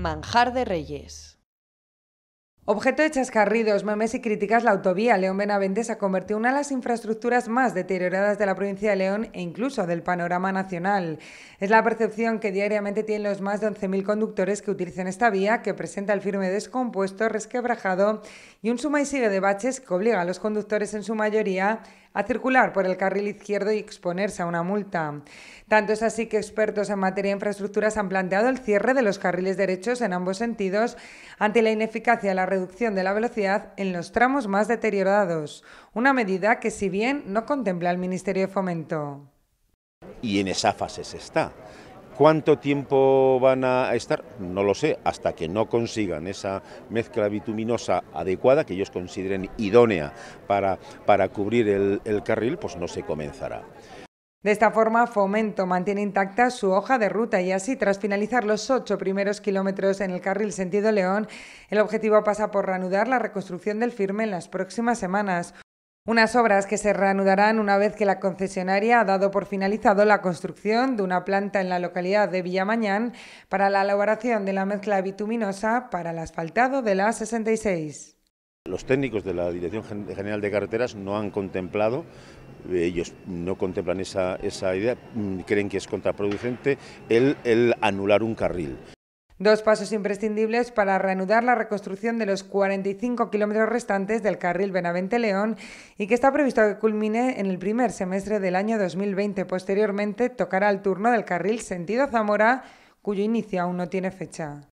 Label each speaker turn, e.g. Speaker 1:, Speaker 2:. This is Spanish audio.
Speaker 1: Manjar de Reyes. Objeto de chascarridos, memes y críticas, la autovía León Benavente se ha convertido en una de las infraestructuras más deterioradas de la provincia de León e incluso del panorama nacional. Es la percepción que diariamente tienen los más de 11.000 conductores que utilizan esta vía, que presenta el firme descompuesto, resquebrajado y un suma sigue de baches que obliga a los conductores en su mayoría a circular por el carril izquierdo y exponerse a una multa. Tanto es así que expertos en materia de infraestructuras han planteado el cierre de los carriles derechos en ambos sentidos ante la ineficacia de la reducción de la velocidad en los tramos más deteriorados, una medida que si bien no contempla el Ministerio de Fomento.
Speaker 2: Y en esa fase se está. ¿Cuánto tiempo van a estar? No lo sé, hasta que no consigan esa mezcla bituminosa adecuada, que ellos consideren idónea para, para cubrir el, el carril, pues no se comenzará.
Speaker 1: De esta forma, Fomento mantiene intacta su hoja de ruta y así, tras finalizar los ocho primeros kilómetros en el carril sentido León, el objetivo pasa por reanudar la reconstrucción del firme en las próximas semanas. Unas obras que se reanudarán una vez que la concesionaria ha dado por finalizado la construcción de una planta en la localidad de Villamañán para la elaboración de la mezcla bituminosa para el asfaltado de la 66.
Speaker 2: Los técnicos de la Dirección General de Carreteras no han contemplado, eh, ellos no contemplan esa, idea, mm, creen que es contraproducente el anular un carril.
Speaker 1: Dos pasos imprescindibles para reanudar la reconstrucción de los 45 kilómetros restantes del carril Benavente-León y que está previsto que culmine en el primer semestre del año 2020. Posteriormente tocará el turno del carril sentido Zamora, cuyo inicio aún no tiene fecha.